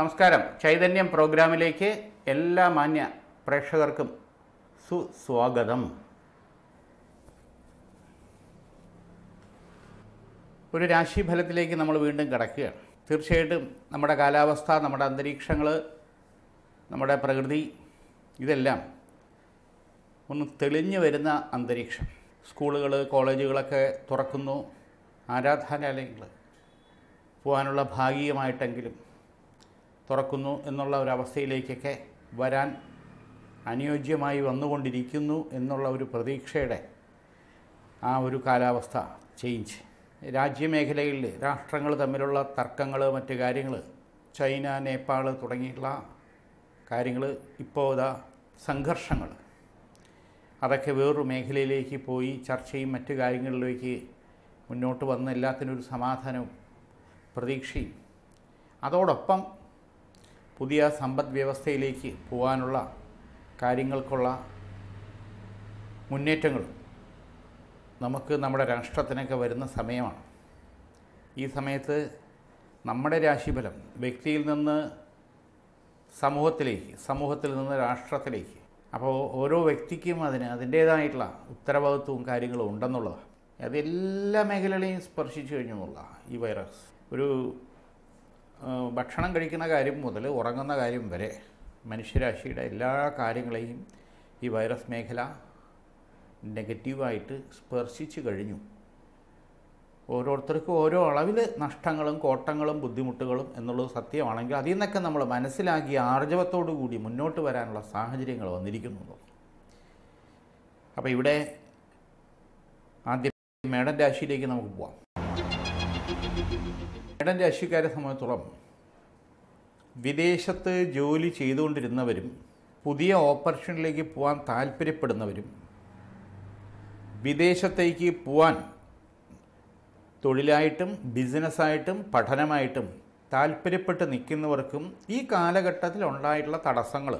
നമസ്കാരം ചൈതന്യം പ്രോഗ്രാമിലേക്ക് എല്ലാ മാന്യ പ്രേക്ഷകർക്കും സുസ്വാഗതം ഒരു രാശിഫലത്തിലേക്ക് നമ്മൾ വീണ്ടും കിടക്കുകയാണ് തീർച്ചയായിട്ടും നമ്മുടെ കാലാവസ്ഥ നമ്മുടെ അന്തരീക്ഷങ്ങൾ നമ്മുടെ പ്രകൃതി ഇതെല്ലാം ഒന്ന് തെളിഞ്ഞു വരുന്ന അന്തരീക്ഷം സ്കൂളുകൾ കോളേജുകളൊക്കെ തുറക്കുന്നു ആരാധനാലയങ്ങൾ പോകാനുള്ള ഭാഗികമായിട്ടെങ്കിലും തുറക്കുന്നു എന്നുള്ള ഒരവസ്ഥയിലേക്കൊക്കെ വരാൻ അനുയോജ്യമായി വന്നുകൊണ്ടിരിക്കുന്നു എന്നുള്ള ഒരു പ്രതീക്ഷയുടെ ആ ഒരു കാലാവസ്ഥ ചേഞ്ച് രാജ്യമേഖലയിൽ രാഷ്ട്രങ്ങൾ തമ്മിലുള്ള തർക്കങ്ങൾ മറ്റ് കാര്യങ്ങൾ ചൈന നേപ്പാൾ തുടങ്ങിയിട്ടുള്ള കാര്യങ്ങൾ ഇപ്പോൾ ഇതാ സംഘർഷങ്ങൾ അതൊക്കെ വേറൊരു മേഖലയിലേക്ക് പോയി ചർച്ചയും മറ്റു കാര്യങ്ങളിലേക്ക് മുന്നോട്ട് വന്ന എല്ലാത്തിനും ഒരു സമാധാനവും പ്രതീക്ഷയും അതോടൊപ്പം പുതിയ സമ്പദ് വ്യവസ്ഥയിലേക്ക് പോകാനുള്ള കാര്യങ്ങൾക്കുള്ള മുന്നേറ്റങ്ങൾ നമുക്ക് നമ്മുടെ രാഷ്ട്രത്തിനൊക്കെ വരുന്ന സമയമാണ് ഈ സമയത്ത് നമ്മുടെ രാശിഫലം വ്യക്തിയിൽ നിന്ന് സമൂഹത്തിലേക്ക് സമൂഹത്തിൽ നിന്ന് രാഷ്ട്രത്തിലേക്ക് അപ്പോൾ ഓരോ വ്യക്തിക്കും അതിന് അതിൻ്റേതായിട്ടുള്ള ഉത്തരവാദിത്വവും കാര്യങ്ങളും ഉണ്ടെന്നുള്ളതാണ് അത് എല്ലാ മേഖലകളെയും സ്പർശിച്ചു കഴിഞ്ഞു ഈ വൈറസ് ഒരു ഭക്ഷണം കഴിക്കുന്ന കാര്യം മുതൽ ഉറങ്ങുന്ന കാര്യം വരെ മനുഷ്യരാശിയുടെ എല്ലാ കാര്യങ്ങളെയും ഈ വൈറസ് മേഖല നെഗറ്റീവായിട്ട് സ്പർശിച്ചു കഴിഞ്ഞു ഓരോരുത്തർക്കും ഓരോ അളവിൽ നഷ്ടങ്ങളും കോട്ടങ്ങളും ബുദ്ധിമുട്ടുകളും എന്നുള്ളത് സത്യമാണെങ്കിൽ അതിൽ നിന്നൊക്കെ നമ്മൾ മനസ്സിലാക്കി ആർജവത്തോടു കൂടി മുന്നോട്ട് വരാനുള്ള സാഹചര്യങ്ങൾ വന്നിരിക്കുന്നു അപ്പോൾ ഇവിടെ ആദ്യം മേഡം രാശിയിലേക്ക് നമുക്ക് പോവാം ഇടം രാശിക്കാരെ സംബന്ധിച്ചോളം വിദേശത്ത് ജോലി ചെയ്തുകൊണ്ടിരുന്നവരും പുതിയ ഓപ്പറേഷനിലേക്ക് പോകാൻ താല്പര്യപ്പെടുന്നവരും വിദേശത്തേക്ക് പോകാൻ തൊഴിലായിട്ടും ബിസിനസ്സായിട്ടും പഠനമായിട്ടും താല്പര്യപ്പെട്ട് നിൽക്കുന്നവർക്കും ഈ കാലഘട്ടത്തിൽ ഉണ്ടായിട്ടുള്ള തടസ്സങ്ങൾ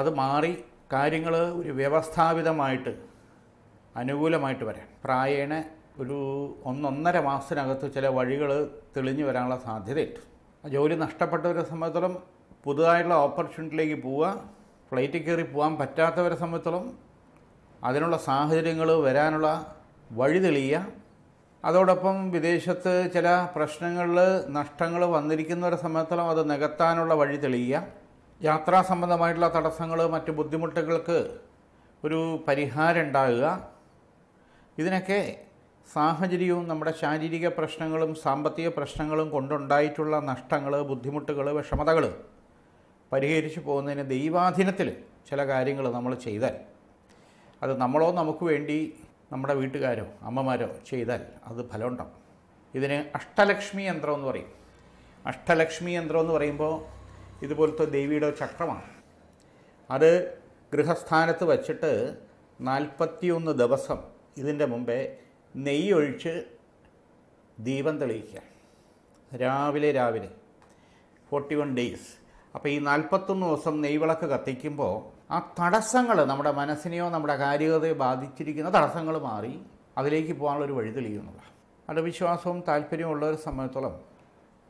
അത് മാറി കാര്യങ്ങൾ ഒരു വ്യവസ്ഥാപിതമായിട്ട് അനുകൂലമായിട്ട് വരാം പ്രായേണ ഒരു ഒന്നൊന്നര മാസത്തിനകത്ത് ചില വഴികൾ തെളിഞ്ഞു വരാനുള്ള സാധ്യതയുണ്ട് ജോലി നഷ്ടപ്പെട്ടവരെ സംബന്ധിച്ചോളം പുതുതായിട്ടുള്ള ഓപ്പർച്യൂണിറ്റിയിലേക്ക് പോവുക ഫ്ലൈറ്റിൽ കയറി പോകാൻ പറ്റാത്തവരെ സംബന്ധിച്ചോളം അതിനുള്ള സാഹചര്യങ്ങൾ വരാനുള്ള വഴി തെളിയുക അതോടൊപ്പം വിദേശത്ത് ചില പ്രശ്നങ്ങളിൽ നഷ്ടങ്ങൾ വന്നിരിക്കുന്നവരെ സംബന്ധിച്ചോളം അത് നികത്താനുള്ള വഴി തെളിയുക യാത്രാ സംബന്ധമായിട്ടുള്ള തടസ്സങ്ങൾ മറ്റ് ബുദ്ധിമുട്ടുകൾക്ക് ഒരു പരിഹാരം ഉണ്ടാകുക ഇതിനൊക്കെ സാഹചര്യവും നമ്മുടെ ശാരീരിക പ്രശ്നങ്ങളും സാമ്പത്തിക പ്രശ്നങ്ങളും കൊണ്ടുണ്ടായിട്ടുള്ള നഷ്ടങ്ങൾ ബുദ്ധിമുട്ടുകൾ വിഷമതകൾ പരിഹരിച്ചു പോകുന്നതിന് ദൈവാധീനത്തിൽ ചില കാര്യങ്ങൾ നമ്മൾ ചെയ്താൽ അത് നമ്മളോ നമുക്ക് വേണ്ടി നമ്മുടെ വീട്ടുകാരോ അമ്മമാരോ ചെയ്താൽ അത് ഫലമുണ്ടാകും ഇതിന് അഷ്ടലക്ഷ്മി യന്ത്രം എന്ന് പറയും അഷ്ടലക്ഷ്മി യന്ത്രം എന്ന് പറയുമ്പോൾ ഇതുപോലത്തെ ദേവിയുടെ ചക്രമാണ് അത് ഗൃഹസ്ഥാനത്ത് വച്ചിട്ട് നാൽപ്പത്തിയൊന്ന് ദിവസം ഇതിൻ്റെ മുമ്പേ നെയ്യൊഴിച്ച് ദീപം തെളിയിക്കുക രാവിലെ രാവിലെ ഫോർട്ടി വൺ ഡേയ്സ് അപ്പോൾ ഈ നാൽപ്പത്തൊന്ന് ദിവസം നെയ്വിളക്ക് കത്തിക്കുമ്പോൾ ആ തടസ്സങ്ങൾ നമ്മുടെ മനസ്സിനെയോ നമ്മുടെ കാര്യതയോ ബാധിച്ചിരിക്കുന്ന തടസ്സങ്ങൾ മാറി അതിലേക്ക് പോകാനുള്ളൊരു വഴി തെളിയുന്നുള്ള അത് വിശ്വാസവും താല്പര്യവും ഉള്ളവരെ സംബന്ധിച്ചോളം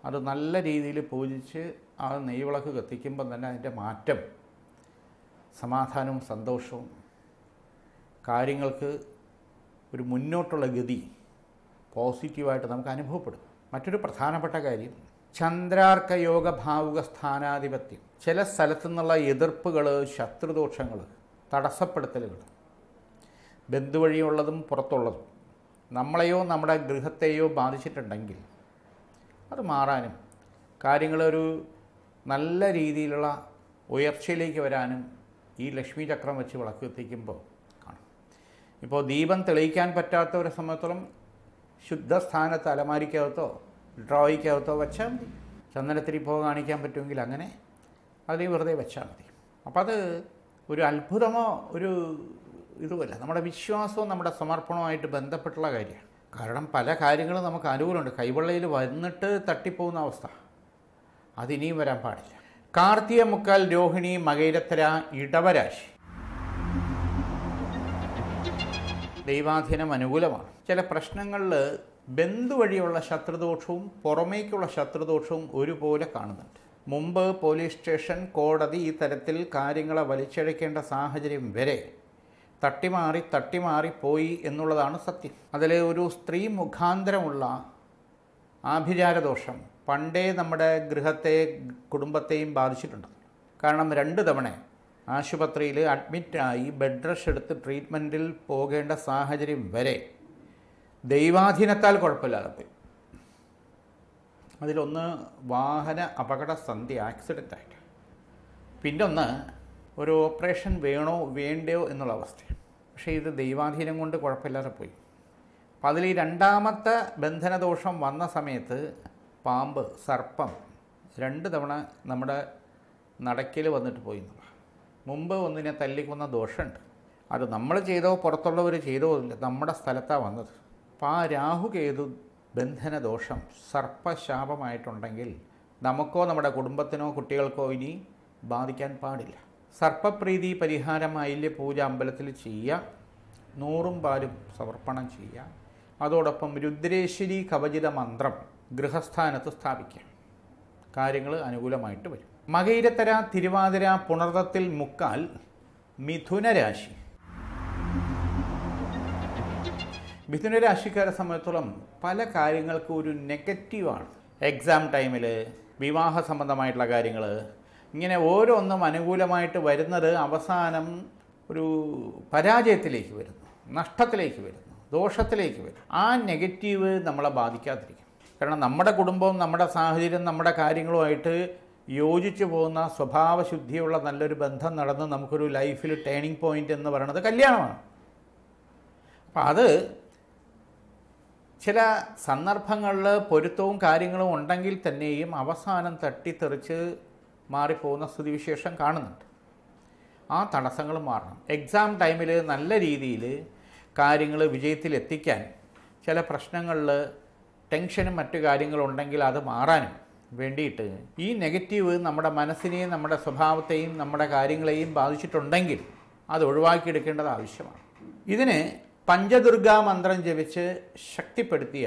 അത് നല്ല രീതിയിൽ പൂജിച്ച് ആ നെയ്വിളക്ക് കത്തിക്കുമ്പം തന്നെ അതിൻ്റെ മാറ്റം സമാധാനവും സന്തോഷവും കാര്യങ്ങൾക്ക് ഒരു മുന്നോട്ടുള്ള ഗതി പോസിറ്റീവായിട്ട് നമുക്ക് അനുഭവപ്പെടും മറ്റൊരു പ്രധാനപ്പെട്ട കാര്യം ചന്ദ്രാർക്കയോഗ ഭാവുക സ്ഥാനാധിപത്യം ചില സ്ഥലത്തു നിന്നുള്ള എതിർപ്പുകൾ ശത്രുദോഷങ്ങൾ തടസ്സപ്പെടുത്തലുകൾ ബന്ധുവഴിയുള്ളതും പുറത്തുള്ളതും നമ്മളെയോ നമ്മുടെ ഗൃഹത്തെയോ ബാധിച്ചിട്ടുണ്ടെങ്കിൽ അത് മാറാനും കാര്യങ്ങളൊരു നല്ല രീതിയിലുള്ള ഉയർച്ചയിലേക്ക് വരാനും ഈ ലക്ഷ്മി ചക്രം വെച്ച് വിളക്ക് എത്തിക്കുമ്പോൾ ഇപ്പോൾ ദീപം തെളിയിക്കാൻ പറ്റാത്തവരെ സംബന്ധിച്ചോളം ശുദ്ധസ്ഥാനത്ത് അലമാരിക്കകത്തോ ഡ്രോയിക്കകത്തോ വെച്ചാൽ മതി ചന്ദനത്തിരി പോ കാണിക്കാൻ പറ്റുമെങ്കിൽ അങ്ങനെ അതിൽ വെറുതെ വെച്ചാൽ മതി അപ്പം അത് ഒരു അത്ഭുതമോ ഒരു ഇതുമല്ല നമ്മുടെ വിശ്വാസവും നമ്മുടെ ആയിട്ട് ബന്ധപ്പെട്ടുള്ള കാര്യമാണ് കാരണം പല കാര്യങ്ങളും നമുക്ക് അനുകൂലമുണ്ട് കൈവെള്ളയിൽ വന്നിട്ട് തട്ടിപ്പോകുന്ന അവസ്ഥ അതിനിയും വരാൻ പാടില്ല കാർത്തിക മുക്കാൽ രോഹിണി മകൈരത്തര ഇടവരാശി ദൈവാധീനം അനുകൂലമാണ് ചില പ്രശ്നങ്ങളിൽ ബന്ധു വഴിയുള്ള ശത്രുദോഷവും പുറമേക്കുള്ള ശത്രുദോഷവും ഒരുപോലെ കാണുന്നുണ്ട് മുമ്പ് പോലീസ് സ്റ്റേഷൻ കോടതി ഈ തരത്തിൽ കാര്യങ്ങളെ വലിച്ചഴക്കേണ്ട സാഹചര്യം വരെ തട്ടിമാറി തട്ടിമാറി പോയി എന്നുള്ളതാണ് സത്യം അതിലെ ഒരു സ്ത്രീ മുഖാന്തരമുള്ള ആഭിചാരദോഷം പണ്ടേ നമ്മുടെ ഗൃഹത്തെ കുടുംബത്തെയും ബാധിച്ചിട്ടുണ്ട് കാരണം രണ്ട് തവണ ആശുപത്രിയിൽ അഡ്മിറ്റായി ബെഡ് റഷ് എടുത്ത് ട്രീറ്റ്മെൻറ്റിൽ പോകേണ്ട സാഹചര്യം വരെ ദൈവാധീനത്താൽ കുഴപ്പമില്ലാതെ അതിലൊന്ന് വാഹന അപകട സന്ധി ആക്സിഡൻ്റ് ആയിട്ട് പിന്നെ ഒന്ന് ഒരു ഓപ്പറേഷൻ വേണോ വേണ്ടയോ എന്നുള്ള അവസ്ഥ പക്ഷേ ഇത് ദൈവാധീനം കൊണ്ട് കുഴപ്പമില്ലാതെ പോയി അപ്പം അതിൽ ഈ രണ്ടാമത്തെ ബന്ധനദോഷം വന്ന സമയത്ത് പാമ്പ് സർപ്പം രണ്ട് തവണ നമ്മുടെ നടക്കിൽ വന്നിട്ട് പോയി എന്നുള്ള മുമ്പ് ഒന്നിനെ തല്ലിക്കുന്ന ദോഷമുണ്ട് അത് നമ്മൾ ചെയ്തോ പുറത്തുള്ളവർ ചെയ്തോ നമ്മുടെ സ്ഥലത്താണ് വന്നത് അപ്പോൾ ആ രാഹുകേതു ബന്ധന ദോഷം സർപ്പശാപമായിട്ടുണ്ടെങ്കിൽ നമുക്കോ നമ്മുടെ കുടുംബത്തിനോ കുട്ടികൾക്കോ ഇനി ബാധിക്കാൻ പാടില്ല സർപ്പപ്രീതി അയല്യ പൂജ അമ്പലത്തിൽ ചെയ്യുക നൂറും പാലും സമർപ്പണം ചെയ്യുക അതോടൊപ്പം രുദ്രേശ്വരി കവചിത മന്ത്രം ഗൃഹസ്ഥാനത്ത് സ്ഥാപിക്കുക കാര്യങ്ങൾ അനുകൂലമായിട്ട് വരും മകയിരത്തര തിരുവാതിര പുണർതത്തിൽ മുക്കാൽ മിഥുനരാശി മിഥുനരാശിക്കാരെ സംബന്ധിച്ചോളം പല കാര്യങ്ങൾക്കും ഒരു നെഗറ്റീവാണ് എക്സാം ടൈമിൽ വിവാഹ സംബന്ധമായിട്ടുള്ള കാര്യങ്ങൾ ഇങ്ങനെ ഓരോന്നും അനുകൂലമായിട്ട് വരുന്നത് അവസാനം ഒരു പരാജയത്തിലേക്ക് വരുന്നു നഷ്ടത്തിലേക്ക് വരുന്നു ദോഷത്തിലേക്ക് വരുന്നു ആ നെഗറ്റീവ് നമ്മളെ ബാധിക്കാതിരിക്കും കാരണം നമ്മുടെ കുടുംബവും നമ്മുടെ സാഹചര്യം നമ്മുടെ കാര്യങ്ങളുമായിട്ട് യോജിച്ചു പോകുന്ന സ്വഭാവശുദ്ധിയുള്ള നല്ലൊരു ബന്ധം നടന്ന് നമുക്കൊരു ലൈഫിൽ ടേണിംഗ് പോയിന്റ് എന്ന് പറയുന്നത് കല്യാണമാണ് അപ്പം അത് ചില സന്ദർഭങ്ങളിൽ പൊരുത്തവും കാര്യങ്ങളും ഉണ്ടെങ്കിൽ തന്നെയും അവസാനം തട്ടിത്തെറിച്ച് മാറിപ്പോകുന്ന സ്ഥിതിവിശേഷം കാണുന്നുണ്ട് ആ തടസ്സങ്ങൾ മാറണം എക്സാം ടൈമിൽ നല്ല രീതിയിൽ കാര്യങ്ങൾ വിജയത്തിലെത്തിക്കാൻ ചില പ്രശ്നങ്ങളിൽ ടെൻഷനും മറ്റു കാര്യങ്ങളുണ്ടെങ്കിൽ അത് മാറാനും വേണ്ടിയിട്ട് ഈ നെഗറ്റീവ് നമ്മുടെ മനസ്സിനെയും നമ്മുടെ സ്വഭാവത്തെയും നമ്മുടെ കാര്യങ്ങളെയും ബാധിച്ചിട്ടുണ്ടെങ്കിൽ അത് ഒഴിവാക്കിയെടുക്കേണ്ടത് ആവശ്യമാണ് ഇതിന് പഞ്ചദുർഗാ മന്ത്രം ജപിച്ച് ശക്തിപ്പെടുത്തിയ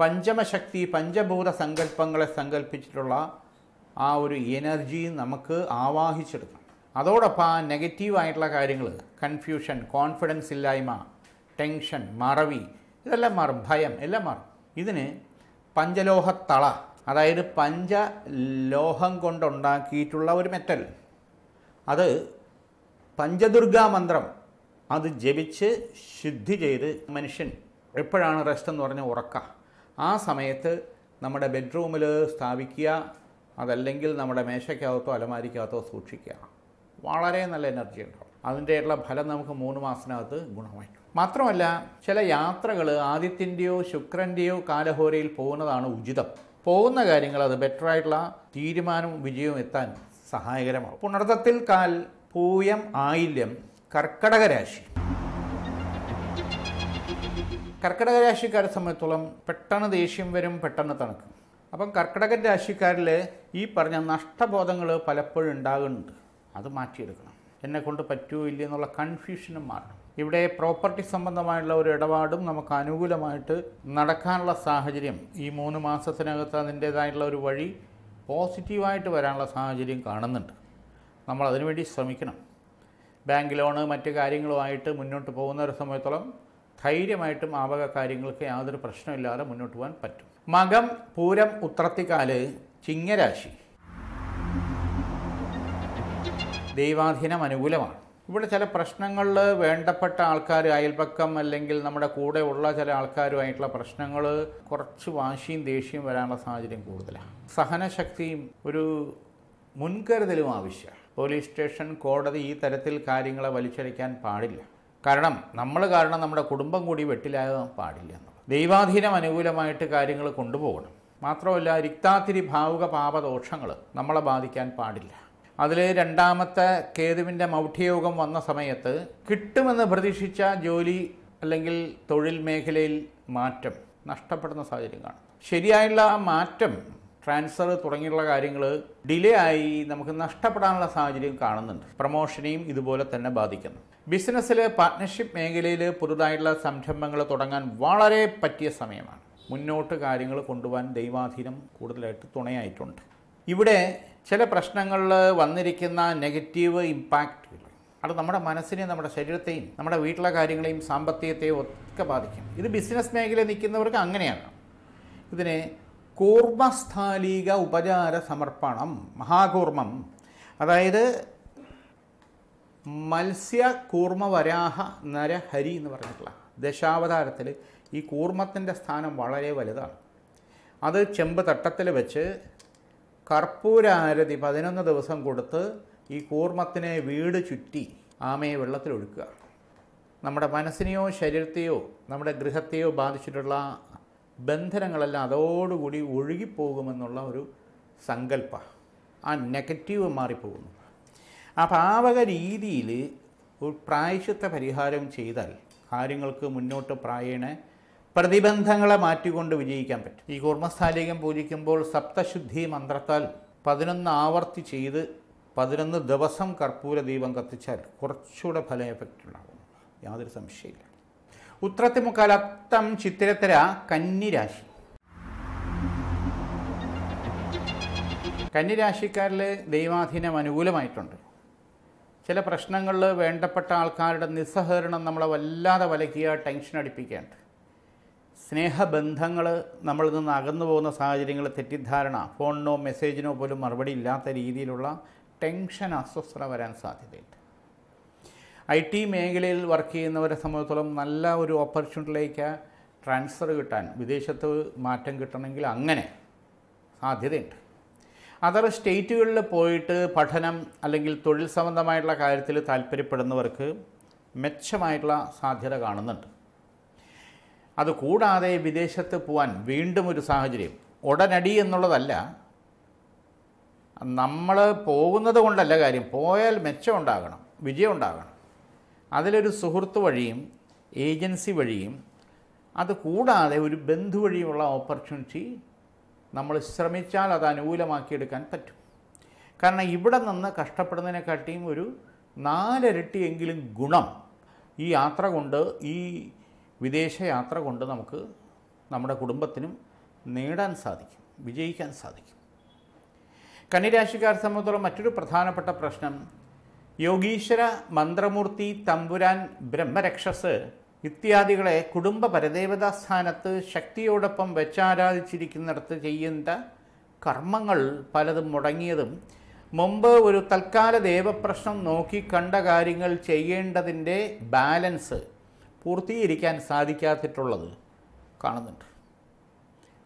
പഞ്ചമശക്തി പഞ്ചഭൂത സങ്കല്പങ്ങളെ സങ്കല്പിച്ചിട്ടുള്ള ആ ഒരു എനർജി നമുക്ക് ആവാഹിച്ചെടുക്കണം അതോടൊപ്പം ആ നെഗറ്റീവായിട്ടുള്ള കാര്യങ്ങൾ കൺഫ്യൂഷൻ കോൺഫിഡൻസ് ഇല്ലായ്മ ടെൻഷൻ മറവി ഇതെല്ലാം മാറും ഭയം എല്ലാം മാറും ഇതിന് പഞ്ചലോഹത്തള അതായത് പഞ്ച ലോഹം കൊണ്ടുണ്ടാക്കിയിട്ടുള്ള ഒരു മെറ്റൽ അത് പഞ്ചദുർഗാ മന്ത്രം അത് ജപിച്ച് ശുദ്ധി ചെയ്ത് മനുഷ്യൻ എപ്പോഴാണ് റെസ്റ്റ് എന്ന് പറഞ്ഞ ഉറക്ക ആ സമയത്ത് നമ്മുടെ ബെഡ്റൂമിൽ സ്ഥാപിക്കുക അതല്ലെങ്കിൽ നമ്മുടെ മേശയ്ക്കകത്തോ അലമാരിക്കകത്തോ സൂക്ഷിക്കുക വളരെ നല്ല എനർജി ഉണ്ടാവും അതിൻ്റെയുള്ള ഫലം നമുക്ക് മൂന്ന് മാസത്തിനകത്ത് ഗുണമായി മാത്രമല്ല ചില യാത്രകൾ ആദിത്യൻ്റെയോ ശുക്രൻ്റെയോ കാലഹോരയിൽ പോകുന്നതാണ് ഉചിതം പോകുന്ന കാര്യങ്ങൾ അത് ബെറ്ററായിട്ടുള്ള തീരുമാനവും വിജയവും എത്താൻ സഹായകരമാകും പുണർത്തത്തിൽ കാൽ പൂയം ആയില്യം കർക്കടക രാശി കർക്കിടക രാശിക്കാരെ സംബന്ധിച്ചോളം പെട്ടെന്ന് ദേഷ്യം വരും പെട്ടെന്ന് തണുക്കും അപ്പം കർക്കിടക രാശിക്കാരിൽ ഈ പറഞ്ഞ നഷ്ടബോധങ്ങൾ പലപ്പോഴും ഉണ്ടാകുന്നുണ്ട് അത് മാറ്റിയെടുക്കണം എന്നെ കൊണ്ട് പറ്റുമോ ഇല്ല എന്നുള്ള കൺഫ്യൂഷനും മാറണം ഇവിടെ പ്രോപ്പർട്ടി സംബന്ധമായുള്ള ഒരു ഇടപാടും നമുക്ക് അനുകൂലമായിട്ട് നടക്കാനുള്ള സാഹചര്യം ഈ മൂന്ന് മാസത്തിനകത്ത് അതിൻ്റേതായിട്ടുള്ള ഒരു വഴി പോസിറ്റീവായിട്ട് വരാനുള്ള സാഹചര്യം കാണുന്നുണ്ട് നമ്മൾ അതിനുവേണ്ടി ശ്രമിക്കണം ബാങ്ക് ലോണ് മറ്റ് കാര്യങ്ങളുമായിട്ട് മുന്നോട്ട് പോകുന്ന ഒരു സമയത്തോളം ധൈര്യമായിട്ടും ആവക കാര്യങ്ങൾക്ക് യാതൊരു പ്രശ്നമില്ലാതെ മുന്നോട്ട് പോകാൻ പറ്റും മകം പൂരം ഉത്രത്തിക്കാല് ചിങ്ങരാശി ദൈവാധീനം അനുകൂലമാണ് ഇവിടെ ചില പ്രശ്നങ്ങൾ വേണ്ടപ്പെട്ട ആൾക്കാർ അയൽപക്കം അല്ലെങ്കിൽ നമ്മുടെ കൂടെ ഉള്ള ചില ആൾക്കാരുമായിട്ടുള്ള പ്രശ്നങ്ങൾ കുറച്ച് വാശിയും ദേഷ്യവും വരാനുള്ള സാഹചര്യം കൂടുതലാണ് സഹനശക്തിയും ഒരു മുൻകരുതലും ആവശ്യമാണ് പോലീസ് സ്റ്റേഷൻ കോടതി ഈ തരത്തിൽ കാര്യങ്ങളെ വലിച്ചടിക്കാൻ പാടില്ല കാരണം നമ്മൾ കാരണം നമ്മുടെ കുടുംബം കൂടി വെട്ടിലാകാൻ പാടില്ല എന്നുള്ളത് ദൈവാധീനം അനുകൂലമായിട്ട് കാര്യങ്ങൾ കൊണ്ടുപോകണം മാത്രമല്ല രിക്താതിരി ഭാവുക പാപദോഷങ്ങൾ നമ്മളെ ബാധിക്കാൻ പാടില്ല അതിൽ രണ്ടാമത്തെ കേതുവിൻ്റെ മൗഢ്യയോഗം വന്ന സമയത്ത് കിട്ടുമെന്ന് പ്രതീക്ഷിച്ച ജോലി അല്ലെങ്കിൽ തൊഴിൽ മേഖലയിൽ മാറ്റം നഷ്ടപ്പെടുന്ന സാഹചര്യം കാണും ശരിയായുള്ള ആ മാറ്റം ട്രാൻസ്ഫർ തുടങ്ങിയുള്ള കാര്യങ്ങൾ ഡിലേ ആയി നമുക്ക് നഷ്ടപ്പെടാനുള്ള സാഹചര്യം കാണുന്നുണ്ട് പ്രൊമോഷനെയും ഇതുപോലെ തന്നെ ബാധിക്കുന്നു ബിസിനസ്സിൽ പാർട്ട്ണർഷിപ്പ് മേഖലയിൽ പുതുതായിട്ടുള്ള സംരംഭങ്ങൾ തുടങ്ങാൻ വളരെ പറ്റിയ സമയമാണ് മുന്നോട്ട് കാര്യങ്ങൾ കൊണ്ടുപോകാൻ ദൈവാധീനം കൂടുതലായിട്ട് തുണയായിട്ടുണ്ട് ഇവിടെ ചില പ്രശ്നങ്ങളിൽ വന്നിരിക്കുന്ന നെഗറ്റീവ് ഇമ്പാക്റ്റുകൾ അത് നമ്മുടെ മനസ്സിനെയും നമ്മുടെ ശരീരത്തെയും നമ്മുടെ വീട്ടിലെ കാര്യങ്ങളെയും സാമ്പത്തികത്തെയും ഒക്കെ ബാധിക്കും ഇത് ബിസിനസ് മേഖലയിൽ നിൽക്കുന്നവർക്ക് അങ്ങനെയാണ് ഇതിനെ കൂർമ്മസ്ഥാലിക ഉപചാര സമർപ്പണം മഹാകൂർമ്മം അതായത് മത്സ്യ വരാഹ നരഹരി എന്ന് പറഞ്ഞിട്ടുള്ള ദശാവതാരത്തിൽ ഈ കൂർമ്മത്തിൻ്റെ സ്ഥാനം വളരെ വലുതാണ് അത് ചെമ്പ് തട്ടത്തിൽ വെച്ച് കർപ്പൂരാരതി പതിനൊന്ന് ദിവസം കൊടുത്ത് ഈ കൂർമ്മത്തിനെ വീട് ചുറ്റി ആമയെ വെള്ളത്തിലൊഴുക്കുക നമ്മുടെ മനസ്സിനെയോ ശരീരത്തെയോ നമ്മുടെ ഗൃഹത്തെയോ ബാധിച്ചിട്ടുള്ള ബന്ധനങ്ങളെല്ലാം അതോടുകൂടി ഒഴുകിപ്പോകുമെന്നുള്ള ഒരു സങ്കല്പ ആ നെഗറ്റീവ് മാറിപ്പോകുന്നു ആ പാവക രീതിയിൽ ഒരു പ്രായശിത്വ പരിഹാരം ചെയ്താൽ കാര്യങ്ങൾക്ക് മുന്നോട്ട് പ്രായേണ പ്രതിബന്ധങ്ങളെ മാറ്റിക്കൊണ്ട് വിജയിക്കാൻ പറ്റും ഈ കുർമ്മസ്ഥാലികം പൂജിക്കുമ്പോൾ സപ്തശുദ്ധി മന്ത്രത്താൽ പതിനൊന്ന് ആവർത്തി ചെയ്ത് പതിനൊന്ന് ദിവസം കർപ്പൂര ദീപം കത്തിച്ചാൽ കുറച്ചുകൂടെ ഫല എഫക്റ്റ് ഉണ്ടാകും യാതൊരു സംശയമില്ല അത്തം ചിത്തിരത്തര കന്നിരാശി കന്നിരാശിക്കാരിൽ ദൈവാധീനം അനുകൂലമായിട്ടുണ്ട് ചില പ്രശ്നങ്ങളിൽ വേണ്ടപ്പെട്ട ആൾക്കാരുടെ നിസ്സഹകരണം നമ്മളെ വല്ലാതെ വലയ്ക്കുക ടെൻഷൻ അടിപ്പിക്കേണ്ടത് സ്നേഹബന്ധങ്ങൾ നമ്മളിൽ നിന്ന് അകന്നു പോകുന്ന സാഹചര്യങ്ങൾ തെറ്റിദ്ധാരണ ഫോണിനോ മെസ്സേജിനോ പോലും മറുപടി ഇല്ലാത്ത രീതിയിലുള്ള ടെൻഷൻ അസ്വസ്ഥത വരാൻ സാധ്യതയുണ്ട് ഐ ടി മേഖലയിൽ വർക്ക് ചെയ്യുന്നവരെ സംബന്ധിച്ചോളം നല്ല ഒരു ഓപ്പർച്യൂണിറ്റിയിലേക്ക് ട്രാൻസ്ഫർ കിട്ടാൻ വിദേശത്ത് മാറ്റം കിട്ടണമെങ്കിൽ അങ്ങനെ സാധ്യതയുണ്ട് അതർ സ്റ്റേറ്റുകളിൽ പോയിട്ട് പഠനം അല്ലെങ്കിൽ തൊഴിൽ സംബന്ധമായിട്ടുള്ള കാര്യത്തിൽ താല്പര്യപ്പെടുന്നവർക്ക് മെച്ചമായിട്ടുള്ള സാധ്യത കാണുന്നുണ്ട് അതുകൂടാതെ വിദേശത്ത് പോകാൻ വീണ്ടും ഒരു സാഹചര്യം ഉടനടി എന്നുള്ളതല്ല നമ്മൾ പോകുന്നത് കൊണ്ടല്ല കാര്യം പോയാൽ മെച്ചം ഉണ്ടാകണം വിജയം ഉണ്ടാകണം അതിലൊരു സുഹൃത്ത് വഴിയും ഏജൻസി വഴിയും അതുകൂടാതെ ഒരു ബന്ധു വഴിയുമുള്ള ഓപ്പർച്യൂണിറ്റി നമ്മൾ ശ്രമിച്ചാൽ അത് അനുകൂലമാക്കിയെടുക്കാൻ പറ്റും കാരണം ഇവിടെ നിന്ന് കഷ്ടപ്പെടുന്നതിനെക്കാട്ടിയും ഒരു നാലിരട്ടിയെങ്കിലും ഗുണം ഈ യാത്ര കൊണ്ട് ഈ വിദേശയാത്ര കൊണ്ട് നമുക്ക് നമ്മുടെ കുടുംബത്തിനും നേടാൻ സാധിക്കും വിജയിക്കാൻ സാധിക്കും കന്നിരാശിക്കാരെ സംബന്ധിച്ചുള്ള മറ്റൊരു പ്രധാനപ്പെട്ട പ്രശ്നം യോഗീശ്വര മന്ത്രമൂർത്തി തമ്പുരാൻ ബ്രഹ്മരക്ഷസ് ഇത്യാദികളെ കുടുംബ പരദേവതാ സ്ഥാനത്ത് ശക്തിയോടൊപ്പം വെച്ചാരാധിച്ചിരിക്കുന്നിടത്ത് ചെയ്യേണ്ട കർമ്മങ്ങൾ പലതും മുടങ്ങിയതും മുമ്പ് ഒരു തൽക്കാല ദേവപ്രശ്നം നോക്കി കണ്ട കാര്യങ്ങൾ ചെയ്യേണ്ടതിൻ്റെ ബാലൻസ് പൂർത്തീകരിക്കാൻ സാധിക്കാത്തിട്ടുള്ളത് കാണുന്നുണ്ട്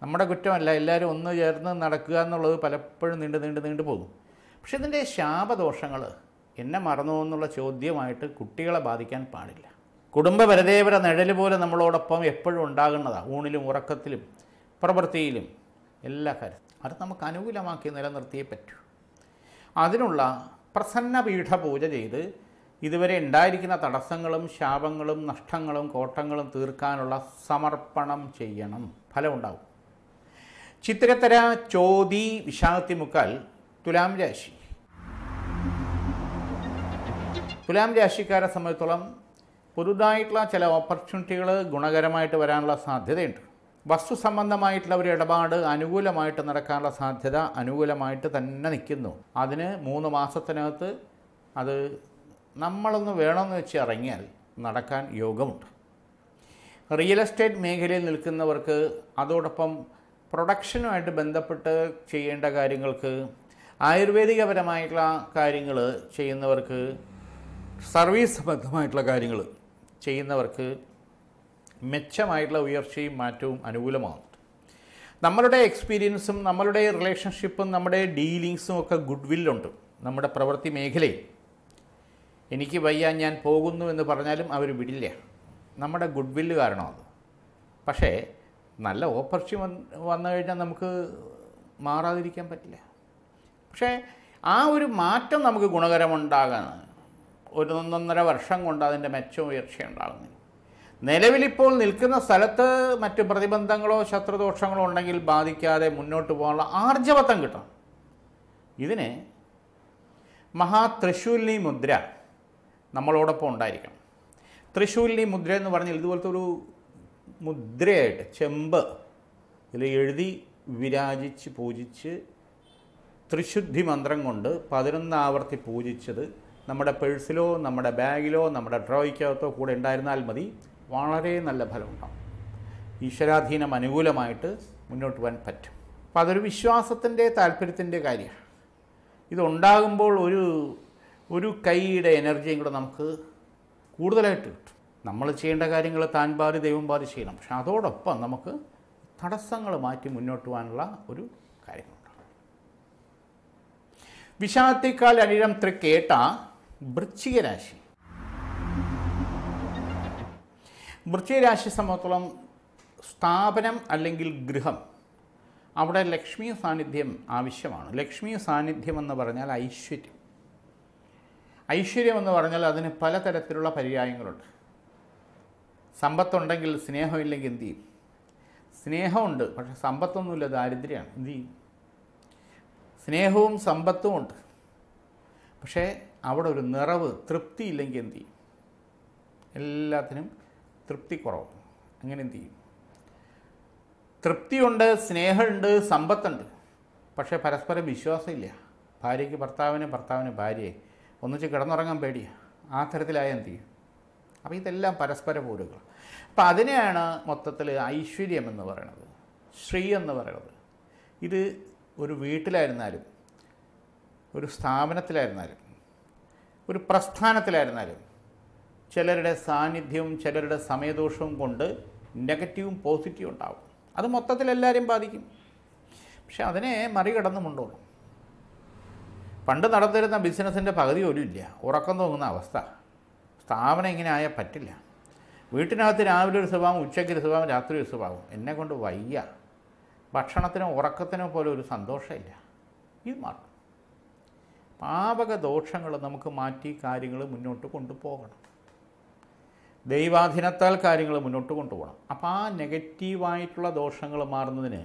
നമ്മുടെ കുറ്റമല്ല എല്ലാവരും ഒന്ന് ചേർന്ന് നടക്കുക എന്നുള്ളത് പലപ്പോഴും നീണ്ടു നീണ്ടു നീണ്ടു പോകും പക്ഷെ ഇതിൻ്റെ ശാപദോഷങ്ങൾ എന്നെ മറന്നു എന്നുള്ള ചോദ്യമായിട്ട് കുട്ടികളെ ബാധിക്കാൻ പാടില്ല കുടുംബ പരദേവര നിഴൽ പോലെ നമ്മളോടൊപ്പം എപ്പോഴും ഉണ്ടാകുന്നതാണ് ഊണിലും ഉറക്കത്തിലും പ്രവൃത്തിയിലും എല്ലാ കാര്യത്തിലും അത് നമുക്ക് അനുകൂലമാക്കി നിലനിർത്തിയേ പറ്റൂ അതിനുള്ള പ്രസന്ന പീഠ പൂജ ചെയ്ത് ഇതുവരെ ഉണ്ടായിരിക്കുന്ന തടസ്സങ്ങളും ശാപങ്ങളും നഷ്ടങ്ങളും കോട്ടങ്ങളും തീർക്കാനുള്ള സമർപ്പണം ചെയ്യണം ഫലമുണ്ടാവും ചിത്രത്തര ചോതി മുക്കാൽ തുലാം രാശി തുലാം രാശിക്കാരെ സംബന്ധിച്ചോളം പുതുതായിട്ടുള്ള ചില ഓപ്പർച്യൂണിറ്റികൾ ഗുണകരമായിട്ട് വരാനുള്ള സാധ്യതയുണ്ട് വസ്തു സംബന്ധമായിട്ടുള്ള ഒരു ഇടപാട് അനുകൂലമായിട്ട് നടക്കാനുള്ള സാധ്യത അനുകൂലമായിട്ട് തന്നെ നിൽക്കുന്നു അതിന് മൂന്ന് മാസത്തിനകത്ത് അത് നമ്മളൊന്ന് വേണമെന്ന് വെച്ച് ഇറങ്ങിയാൽ നടക്കാൻ യോഗമുണ്ട് റിയൽ എസ്റ്റേറ്റ് മേഖലയിൽ നിൽക്കുന്നവർക്ക് അതോടൊപ്പം പ്രൊഡക്ഷനുമായിട്ട് ബന്ധപ്പെട്ട് ചെയ്യേണ്ട കാര്യങ്ങൾക്ക് ആയുർവേദികപരമായിട്ടുള്ള കാര്യങ്ങൾ ചെയ്യുന്നവർക്ക് സർവീസ് ബന്ധമായിട്ടുള്ള കാര്യങ്ങൾ ചെയ്യുന്നവർക്ക് മെച്ചമായിട്ടുള്ള ഉയർച്ചയും മാറ്റവും അനുകൂലമാകുന്നുണ്ട് നമ്മളുടെ എക്സ്പീരിയൻസും നമ്മളുടെ റിലേഷൻഷിപ്പും നമ്മുടെ ഡീലിങ്സും ഒക്കെ ഗുഡ് വില്ലുണ്ട് നമ്മുടെ പ്രവൃത്തി മേഖലയിൽ എനിക്ക് വയ്യ ഞാൻ പോകുന്നു എന്ന് പറഞ്ഞാലും അവർ വിടില്ല നമ്മുടെ ഗുഡ് വില്ല് കാരണം അത് പക്ഷേ നല്ല ഓപ്പർച്യൂ വന്നു കഴിഞ്ഞാൽ നമുക്ക് മാറാതിരിക്കാൻ പറ്റില്ല പക്ഷേ ആ ഒരു മാറ്റം നമുക്ക് ഗുണകരമുണ്ടാകാൻ ഒരു ഒന്നൊന്നര വർഷം കൊണ്ട് അതിൻ്റെ മെച്ചം ഉയർച്ചയുണ്ടാകുന്നില്ല നിലവിലിപ്പോൾ നിൽക്കുന്ന സ്ഥലത്ത് മറ്റ് പ്രതിബന്ധങ്ങളോ ശത്രുദോഷങ്ങളോ ഉണ്ടെങ്കിൽ ബാധിക്കാതെ മുന്നോട്ട് പോകാനുള്ള ആർജവത്വം കിട്ടണം ഇതിന് മഹാ ത്രിശൂലിനി മുദ്ര നമ്മളോടൊപ്പം ഉണ്ടായിരിക്കണം തൃശ്ശൂരിൻ്റെ ഈ മുദ്ര എന്ന് പറഞ്ഞാൽ ഇതുപോലത്തെ ഒരു മുദ്രയായിട്ട് ചെമ്പ് ഇതിൽ എഴുതി വിരാജിച്ച് പൂജിച്ച് ത്രിശുദ്ധി മന്ത്രം കൊണ്ട് പതിനൊന്ന് ആവർത്തി പൂജിച്ചത് നമ്മുടെ പേഴ്സിലോ നമ്മുടെ ബാഗിലോ നമ്മുടെ ഡ്രോയ്ക്കകത്തോ കൂടെ ഉണ്ടായിരുന്നാൽ മതി വളരെ നല്ല ഫലമുണ്ടാകും ഈശ്വരാധീനം അനുകൂലമായിട്ട് മുന്നോട്ട് പോകാൻ പറ്റും അപ്പോൾ അതൊരു വിശ്വാസത്തിൻ്റെ താല്പര്യത്തിൻ്റെ കാര്യമാണ് ഇതുണ്ടാകുമ്പോൾ ഒരു ഒരു കൈയുടെ എനർജിയും കൂടെ നമുക്ക് കൂടുതലായിട്ട് കിട്ടും നമ്മൾ ചെയ്യേണ്ട കാര്യങ്ങൾ താൻ പാതി ദൈവം പാതി ചെയ്യണം പക്ഷെ അതോടൊപ്പം നമുക്ക് തടസ്സങ്ങൾ മാറ്റി മുന്നോട്ട് പോകാനുള്ള ഒരു കാര്യങ്ങളുണ്ട് വിഷാത്തിക്കാൽ അനിഴം തൃക്കേട്ട വൃശ്ചികരാശി വൃശ്ചികരാശി സംബന്ധത്തോളം സ്ഥാപനം അല്ലെങ്കിൽ ഗൃഹം അവിടെ ലക്ഷ്മി സാന്നിധ്യം ആവശ്യമാണ് ലക്ഷ്മി സാന്നിധ്യം എന്ന് പറഞ്ഞാൽ ഐശ്വര്യം ഐശ്വര്യം എന്ന് പറഞ്ഞാൽ അതിന് പലതരത്തിലുള്ള പര്യായങ്ങളുണ്ട് സമ്പത്തുണ്ടെങ്കിൽ സ്നേഹമില്ലെങ്കിൽ എന്തു ചെയ്യും സ്നേഹമുണ്ട് പക്ഷെ സമ്പത്തൊന്നുമില്ല ദാരിദ്ര്യമാണ് എന്തു ചെയ്യും സ്നേഹവും സമ്പത്തും ഉണ്ട് പക്ഷേ അവിടെ ഒരു നിറവ് തൃപ്തി ഇല്ലെങ്കിൽ എന്തു ചെയ്യും എല്ലാത്തിനും തൃപ്തി കുറവ് അങ്ങനെ എന്തു ചെയ്യും തൃപ്തിയുണ്ട് സ്നേഹമുണ്ട് സമ്പത്തുണ്ട് പക്ഷേ പരസ്പരം വിശ്വാസമില്ല ഭാര്യയ്ക്ക് ഭർത്താവിന് ഭർത്താവിന് ഭാര്യയെ ഒന്നിച്ച് കിടന്നുറങ്ങാൻ പേടി ആ തരത്തിലായ എന്ത് ചെയ്യും അപ്പോൾ ഇതെല്ലാം പരസ്പര പോരുകൾ അപ്പോൾ അതിനെയാണ് മൊത്തത്തിൽ ഐശ്വര്യം എന്ന് പറയുന്നത് ശ്രീ എന്ന് പറയുന്നത് ഇത് ഒരു വീട്ടിലായിരുന്നാലും ഒരു സ്ഥാപനത്തിലായിരുന്നാലും ഒരു പ്രസ്ഥാനത്തിലായിരുന്നാലും ചിലരുടെ സാന്നിധ്യവും ചിലരുടെ സമയദോഷവും കൊണ്ട് നെഗറ്റീവും പോസിറ്റീവും ഉണ്ടാവും അത് മൊത്തത്തിൽ എല്ലാവരെയും ബാധിക്കും പക്ഷെ അതിനെ മറികടന്ന് കൊണ്ടുപോകണം പണ്ട് നടന്നിരുന്ന ബിസിനസ്സിൻ്റെ പകുതി പോലും ഇല്ല ഉറക്കം തോന്നുന്ന അവസ്ഥ സ്ഥാപനം ഇങ്ങനെ ആയാൽ പറ്റില്ല വീട്ടിനകത്ത് രാവിലെ ഒരു സ്വഭാവം ഉച്ചയ്ക്ക് ഒരു സ്വഭാവം രാത്രി ഒരു സ്വഭാവം എന്നെ കൊണ്ട് വയ്യ ഭക്ഷണത്തിനോ ഉറക്കത്തിനോ പോലെ ഒരു സന്തോഷമില്ല ഇത് മാറും പാപക ദോഷങ്ങൾ നമുക്ക് മാറ്റി കാര്യങ്ങൾ മുന്നോട്ട് കൊണ്ടുപോകണം ദൈവാധീനത്താൽ കാര്യങ്ങൾ മുന്നോട്ട് കൊണ്ടുപോകണം അപ്പോൾ ആ നെഗറ്റീവായിട്ടുള്ള ദോഷങ്ങൾ മാറുന്നതിന്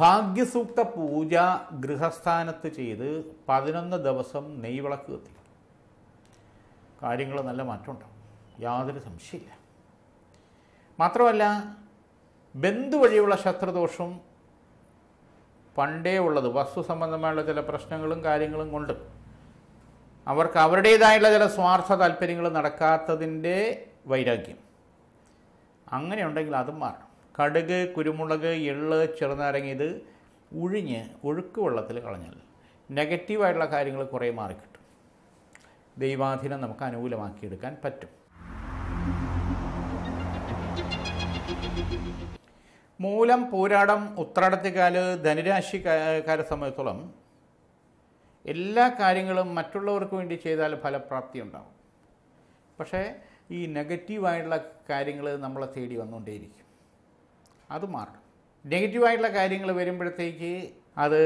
ഭാഗ്യസൂക്ത പൂജ ഗൃഹസ്ഥാനത്ത് ചെയ്ത് പതിനൊന്ന് ദിവസം നെയ്വിളക്ക് കത്തി കാര്യങ്ങൾ നല്ല മാറ്റമുണ്ടാവും യാതൊരു സംശയമില്ല മാത്രമല്ല ബന്ധു വഴിയുള്ള ശത്രുദോഷം പണ്ടേ ഉള്ളത് വസ്തു സംബന്ധമായുള്ള ചില പ്രശ്നങ്ങളും കാര്യങ്ങളും കൊണ്ട് അവർക്ക് അവരുടേതായുള്ള ചില സ്വാർത്ഥ താല്പര്യങ്ങൾ നടക്കാത്തതിൻ്റെ വൈരാഗ്യം അങ്ങനെയുണ്ടെങ്കിൽ അതും മാറണം കടുക് കുരുമുളക് എള്ള് ചെറുനാരങ്ങ ഇത് ഉഴിഞ്ഞ് ഒഴുക്ക് വെള്ളത്തിൽ കളഞ്ഞാൽ നെഗറ്റീവായിട്ടുള്ള കാര്യങ്ങൾ കുറേ മാറിക്കിട്ടും ദൈവാധീനം നമുക്ക് അനുകൂലമാക്കിയെടുക്കാൻ പറ്റും മൂലം പോരാടം ഉത്രാടത്തിക്കാല് ധനുരാശിക്കാരെ സംബന്ധിച്ചോളം എല്ലാ കാര്യങ്ങളും മറ്റുള്ളവർക്ക് വേണ്ടി ചെയ്താൽ ഫലപ്രാപ്തി ഉണ്ടാവും പക്ഷേ ഈ നെഗറ്റീവായിട്ടുള്ള കാര്യങ്ങൾ നമ്മളെ തേടി വന്നുകൊണ്ടേയിരിക്കും അത് മാറണം നെഗറ്റീവായിട്ടുള്ള കാര്യങ്ങൾ വരുമ്പോഴത്തേക്ക് അത്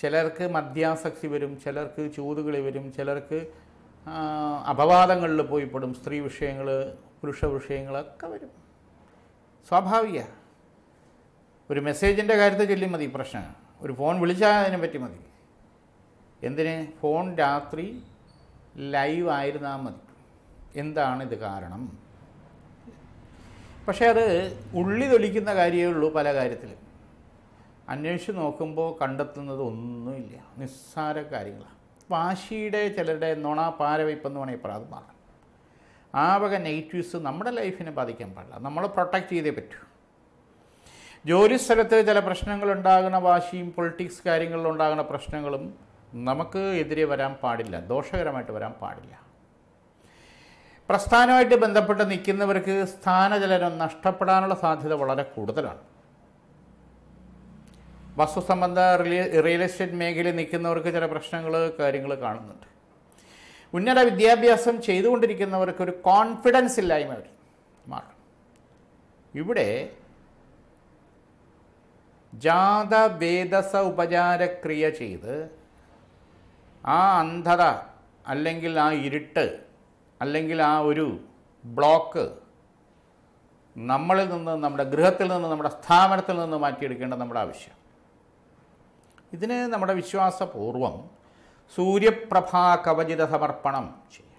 ചിലർക്ക് മദ്യാസക്തി വരും ചിലർക്ക് ചൂതുകളി വരും ചിലർക്ക് അപവാദങ്ങളിൽ പോയി പെടും സ്ത്രീ വിഷയങ്ങൾ പുരുഷ വിഷയങ്ങളൊക്കെ വരും സ്വാഭാവിക ഒരു മെസ്സേജിൻ്റെ കാര്യത്തിൽ ചൊല്ലി മതി പ്രശ്നം ഒരു ഫോൺ വിളിച്ചാൽ അതിനെ പറ്റി മതി എന്തിന് ഫോൺ രാത്രി ലൈവ് ആയിരുന്നാൽ മതി എന്താണിത് കാരണം പക്ഷേ അത് ഉള്ളി തൊലിക്കുന്ന കാര്യമേ ഉള്ളൂ പല കാര്യത്തിലും അന്വേഷിച്ച് നോക്കുമ്പോൾ കണ്ടെത്തുന്നത് ഒന്നുമില്ല നിസ്സാര കാര്യങ്ങളാണ് വാശിയുടെ ചിലരുടെ നുണ പാരവയ്പ്പെന്ന് വേണമെങ്കിൽ പറയാം അത് മാറണം ആ വക നെഗറ്റീവ്സ് നമ്മുടെ ലൈഫിനെ ബാധിക്കാൻ പാടില്ല നമ്മൾ പ്രൊട്ടക്റ്റ് ചെയ്തേ പറ്റൂ ജോലിസ്ഥലത്ത് ചില പ്രശ്നങ്ങൾ ഉണ്ടാകുന്ന വാശിയും പൊളിറ്റിക്സ് കാര്യങ്ങളിൽ ഉണ്ടാകുന്ന പ്രശ്നങ്ങളും നമുക്ക് എതിരെ വരാൻ പാടില്ല ദോഷകരമായിട്ട് വരാൻ പാടില്ല പ്രസ്ഥാനമായിട്ട് ബന്ധപ്പെട്ട് നിൽക്കുന്നവർക്ക് സ്ഥാനചലനം നഷ്ടപ്പെടാനുള്ള സാധ്യത വളരെ കൂടുതലാണ് വസ്തു സംബന്ധ റിയൽ എസ്റ്റേറ്റ് മേഖലയിൽ നിൽക്കുന്നവർക്ക് ചില പ്രശ്നങ്ങൾ കാര്യങ്ങൾ കാണുന്നുണ്ട് ഉന്നത വിദ്യാഭ്യാസം ചെയ്തുകൊണ്ടിരിക്കുന്നവർക്ക് ഒരു കോൺഫിഡൻസ് ഇല്ലായ്മ വരും മാറും ഇവിടെ ജാത വേദസ ഉപചാരക്രിയ ചെയ്ത് ആ അന്ധത അല്ലെങ്കിൽ ആ ഇരുട്ട് അല്ലെങ്കിൽ ആ ഒരു ബ്ലോക്ക് നമ്മളിൽ നിന്ന് നമ്മുടെ ഗൃഹത്തിൽ നിന്ന് നമ്മുടെ സ്ഥാപനത്തിൽ നിന്ന് മാറ്റിയെടുക്കേണ്ട നമ്മുടെ ആവശ്യം ഇതിന് നമ്മുടെ വിശ്വാസപൂർവം സൂര്യപ്രഭാ കവചിത സമർപ്പണം ചെയ്യുക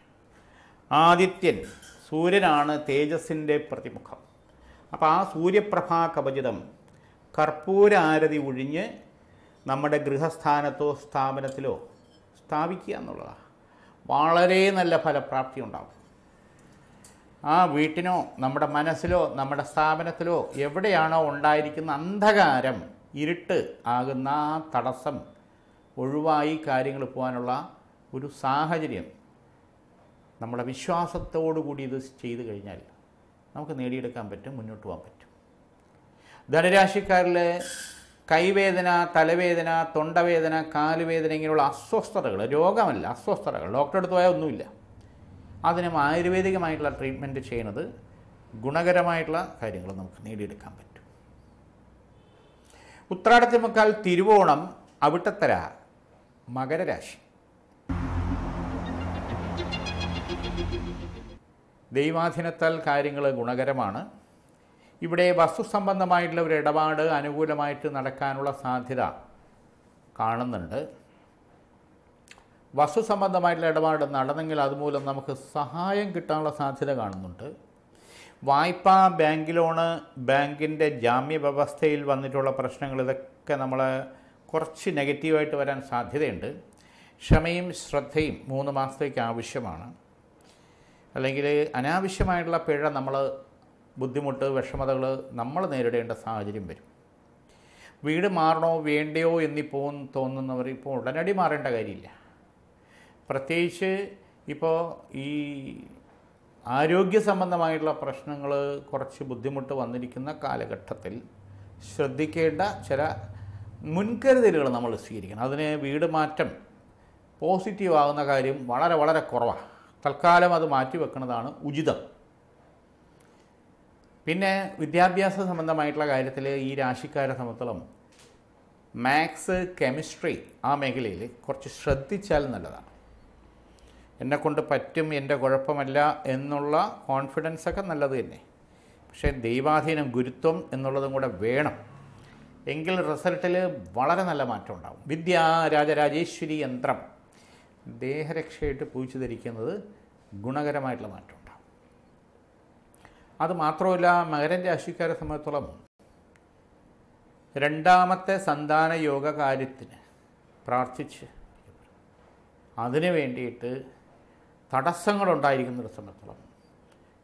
ആദിത്യൻ സൂര്യനാണ് തേജസ്സിൻ്റെ പ്രതിമുഖം അപ്പോൾ ആ സൂര്യപ്രഭാ കവചിതം കർപ്പൂരാരതി ഒഴിഞ്ഞ് നമ്മുടെ ഗൃഹസ്ഥാനത്തോ സ്ഥാപനത്തിലോ സ്ഥാപിക്കുക എന്നുള്ളതാണ് വളരെ നല്ല ഫലപ്രാപ്തി ഉണ്ടാകും ആ വീട്ടിനോ നമ്മുടെ മനസ്സിലോ നമ്മുടെ സ്ഥാപനത്തിലോ എവിടെയാണോ ഉണ്ടായിരിക്കുന്ന അന്ധകാരം ഇരുട്ട് ആകുന്ന ആ തടസ്സം ഒഴിവായി കാര്യങ്ങൾ പോകാനുള്ള ഒരു സാഹചര്യം നമ്മുടെ വിശ്വാസത്തോടുകൂടി ഇത് ചെയ്തു കഴിഞ്ഞാൽ നമുക്ക് നേടിയെടുക്കാൻ പറ്റും മുന്നോട്ട് പോകാൻ പറ്റും ധനരാശിക്കാരിലെ കൈവേദന തലവേദന തൊണ്ടവേദന കാലുവേദന ഇങ്ങനെയുള്ള അസ്വസ്ഥതകൾ രോഗമല്ല അസ്വസ്ഥതകൾ ഡോക്ടറെ അടുത്ത് പോയാൽ ഒന്നുമില്ല അതിനും ആയുർവേദികമായിട്ടുള്ള ട്രീറ്റ്മെൻറ്റ് ചെയ്യുന്നത് ഗുണകരമായിട്ടുള്ള കാര്യങ്ങൾ നമുക്ക് നേടിയെടുക്കാൻ പറ്റും ഉത്രാടത്തിമുക്കാൽ തിരുവോണം അവിട്ടത്തര മകരരാശി ദൈവാധീനത്താൽ കാര്യങ്ങൾ ഗുണകരമാണ് ഇവിടെ വസ്തു സംബന്ധമായിട്ടുള്ള ഒരു ഇടപാട് അനുകൂലമായിട്ട് നടക്കാനുള്ള സാധ്യത കാണുന്നുണ്ട് വസ്തു സംബന്ധമായിട്ടുള്ള ഇടപാട് നടന്നെങ്കിൽ അതുമൂലം നമുക്ക് സഹായം കിട്ടാനുള്ള സാധ്യത കാണുന്നുണ്ട് വായ്പ ബാങ്ക് ലോണ് ബാങ്കിൻ്റെ ജാമ്യ വ്യവസ്ഥയിൽ വന്നിട്ടുള്ള പ്രശ്നങ്ങൾ ഇതൊക്കെ നമ്മൾ കുറച്ച് നെഗറ്റീവായിട്ട് വരാൻ സാധ്യതയുണ്ട് ക്ഷമയും ശ്രദ്ധയും മൂന്ന് മാസത്തേക്ക് ആവശ്യമാണ് അല്ലെങ്കിൽ അനാവശ്യമായിട്ടുള്ള പിഴ നമ്മൾ ബുദ്ധിമുട്ട് വിഷമതകൾ നമ്മൾ നേരിടേണ്ട സാഹചര്യം വരും വീട് മാറണോ വേണ്ടയോ എന്നിപ്പോൾ തോന്നുന്നവർ ഇപ്പോൾ ഉടനടി മാറേണ്ട കാര്യമില്ല പ്രത്യേകിച്ച് ഇപ്പോൾ ഈ ആരോഗ്യ സംബന്ധമായിട്ടുള്ള പ്രശ്നങ്ങൾ കുറച്ച് ബുദ്ധിമുട്ട് വന്നിരിക്കുന്ന കാലഘട്ടത്തിൽ ശ്രദ്ധിക്കേണ്ട ചില മുൻകരുതലുകൾ നമ്മൾ സ്വീകരിക്കണം അതിന് വീട് മാറ്റം പോസിറ്റീവ് ആകുന്ന കാര്യം വളരെ വളരെ കുറവാണ് തൽക്കാലം അത് മാറ്റി വെക്കുന്നതാണ് ഉചിതം പിന്നെ വിദ്യാഭ്യാസ സംബന്ധമായിട്ടുള്ള കാര്യത്തിൽ ഈ രാശിക്കാരെ സംബന്ധിച്ചോളം മാത്സ് കെമിസ്ട്രി ആ മേഖലയിൽ കുറച്ച് ശ്രദ്ധിച്ചാൽ നല്ലതാണ് എന്നെക്കൊണ്ട് പറ്റും എൻ്റെ കുഴപ്പമല്ല എന്നുള്ള കോൺഫിഡൻസൊക്കെ നല്ലത് തന്നെ പക്ഷേ ദൈവാധീനം ഗുരുത്വം എന്നുള്ളതും കൂടെ വേണം എങ്കിൽ റിസൾട്ടിൽ വളരെ നല്ല മാറ്റം ഉണ്ടാകും വിദ്യ രാജരാജേശ്വരി യന്ത്രം ദേഹരക്ഷയായിട്ട് പൂച്ചു ധരിക്കുന്നത് ഗുണകരമായിട്ടുള്ള മാറ്റം അത് മാത്രമല്ല മകരൻ രാശിക്കാരെ സംബന്ധിച്ചോളം രണ്ടാമത്തെ സന്താന യോഗ കാര്യത്തിന് പ്രാർത്ഥിച്ച് അതിനു വേണ്ടിയിട്ട് തടസ്സങ്ങളുണ്ടായിരിക്കുന്നൊരു സംബന്ധിച്ചോളം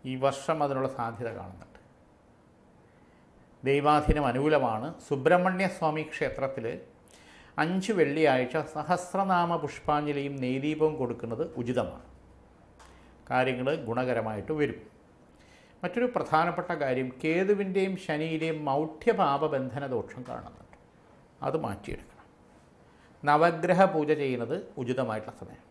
ഈ വർഷം അതിനുള്ള സാധ്യത കാണുന്നുണ്ട് ദൈവാധീനം അനുകൂലമാണ് സുബ്രഹ്മണ്യസ്വാമി ക്ഷേത്രത്തിൽ അഞ്ച് വെള്ളിയാഴ്ച സഹസ്രനാമ പുഷ്പാഞ്ജലിയും നെയ്ദീപവും കൊടുക്കുന്നത് ഉചിതമാണ് കാര്യങ്ങൾ ഗുണകരമായിട്ട് വരും മറ്റൊരു പ്രധാനപ്പെട്ട കാര്യം കേതുവിൻ്റെയും ശനിയിലെയും മൗഢ്യഭാവബന്ധന ദോഷം കാണുന്നുണ്ട് അത് മാറ്റിയെടുക്കണം നവഗ്രഹ പൂജ ചെയ്യുന്നത് ഉചിതമായിട്ടുള്ള സമയം